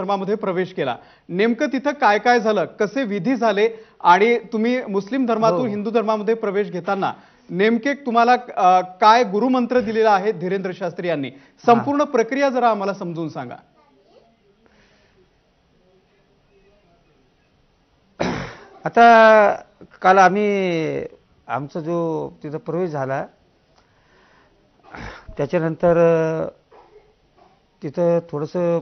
धर्मामध्ये प्रवेश केला नेमकं तिथं काय काय झालं कसे विधी झाले आणि तुम्ही मुस्लिम धर्मातून हो. हिंदू धर्मामध्ये प्रवेश घेताना नेमके तुम्हाला काय गुरुमंत्र दिलेला आहे धीरेंद्र शास्त्री यांनी संपूर्ण प्रक्रिया जरा आम्हाला समजून सांगा आता काल आम्ही आमचा जो तिथं प्रवेश झाला त्याच्यानंतर तिथं थोडंसं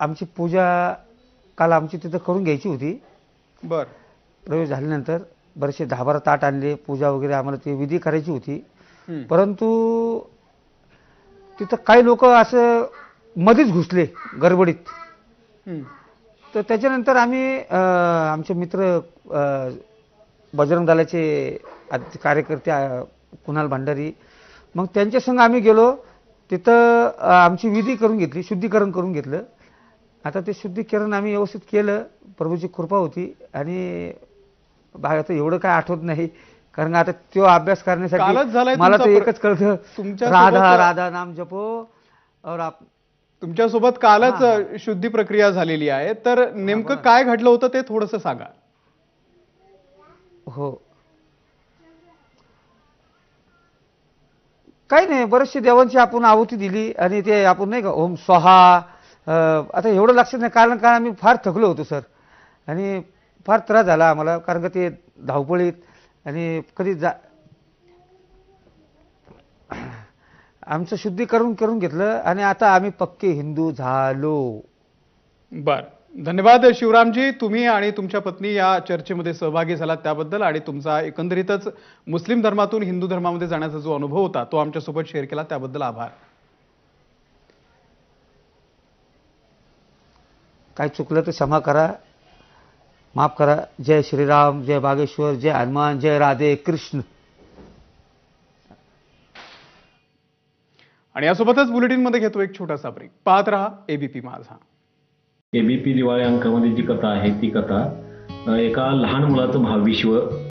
आमची पूजा काल आमची तिथं करून घ्यायची होती बर प्रवेश झाल्यानंतर बरेचसे दहा बारा ताट आणले पूजा वगैरे आम्हाला ती विधी करायची होती परंतु तिथं काही लोक असं मध्येच घुसले गडबडीत तर त्याच्यानंतर आम्ही आमचे मित्र बजरंग दलाचे कार्यकर्ते कुणाल भंडारी मग त्यांच्या संग आम्ही गेलो तिथं आमची विधी करून घेतली शुद्धीकरण करून घेतलं आता ते शुद्धीकरण आम्ही व्यवस्थित केलं प्रभूची कृपा होती आणि आता एवढं काय आठवत नाही कारण आता तो अभ्यास करण्यासाठी मला तर एकच कळत राधा राधा नाम जपो और आप तुमच्यासोबत कालच शुद्धी प्रक्रिया झालेली आहे तर नेमकं काय घडलं होतं ते थोडस सांगा हो काही नाही बरेचशे देवांची आपण आहुती दिली आणि ते आपण नाही का ओम स्वाहा आता एवढं लक्षात नाही कारण का आम्ही फार थकलो होतो सर आणि फार त्रास झाला आम्हाला कारण का ते धावपळीत आणि कधी जा आमचं शुद्धीकरण करून घेतलं आणि आता आम्ही पक्के हिंदू झालो बर धन्यवाद शिवरामजी तुम्ही आणि तुमच्या पत्नी या चर्चेमध्ये सहभागी झालात त्याबद्दल आणि तुमचा एकंदरीतच मुस्लिम धर्मातून हिंदू धर्मामध्ये जाण्याचा जो अनुभव होता तो आमच्यासोबत शेअर केला त्याबद्दल आभार काही चुकलं तर क्षमा करा माफ करा जय श्रीराम जय बागेश्वर जय हनुमान जय राधे कृष्ण आणि यासोबतच मध्ये घेतो एक छोटासा ब्रेक पाहत राहा एबीपी माझा एबीपी दिवाळी अंकामध्ये जी कथा आहे ती कथा एका लहान मुलाचं भाविश्व